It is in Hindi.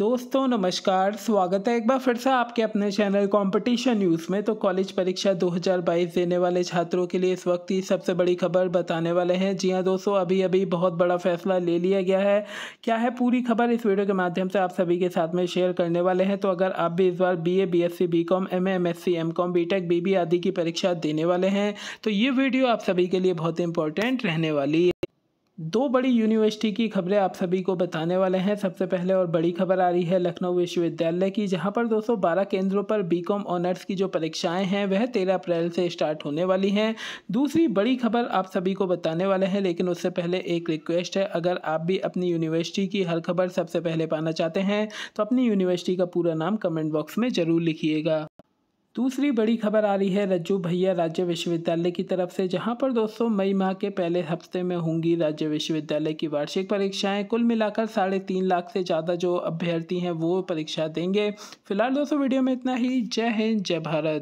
दोस्तों नमस्कार स्वागत है एक बार फिर से आपके अपने चैनल कंपटीशन न्यूज़ में तो कॉलेज परीक्षा 2022 देने वाले छात्रों के लिए इस वक्त की सबसे बड़ी खबर बताने वाले हैं जी हां दोस्तों अभी अभी बहुत बड़ा फैसला ले लिया गया है क्या है पूरी खबर इस वीडियो के माध्यम से आप सभी के साथ में शेयर करने वाले हैं तो अगर आप भी इस बार B A B S C B com M A M S C M com B tech B B आदि की परीक्षा देने वाले हैं तो ये वीडियो आप सभी के लिए बहुत इंपॉर्टेंट रहने वाली है दो बड़ी यूनिवर्सिटी की खबरें आप सभी को बताने वाले हैं सबसे पहले और बड़ी खबर आ रही है लखनऊ विश्वविद्यालय की जहां पर 212 केंद्रों पर बीकॉम ऑनर्स की जो परीक्षाएं हैं वह 13 अप्रैल से स्टार्ट होने वाली हैं दूसरी बड़ी खबर आप सभी को बताने वाले हैं लेकिन उससे पहले एक रिक्वेस्ट है अगर आप भी अपनी यूनिवर्सिटी की हर खबर सबसे पहले पाना चाहते हैं तो अपनी यूनिवर्सिटी का पूरा नाम कमेंट बॉक्स में ज़रूर लिखिएगा दूसरी बड़ी खबर आ रही है रज्जू भैया राज्य विश्वविद्यालय की तरफ से जहां पर दोस्तों मई माह के पहले हफ्ते में होंगी राज्य विश्वविद्यालय की वार्षिक परीक्षाएं कुल मिलाकर साढ़े तीन लाख से ज़्यादा जो अभ्यर्थी हैं वो परीक्षा देंगे फिलहाल दोस्तों वीडियो में इतना ही जय हिंद जय भारत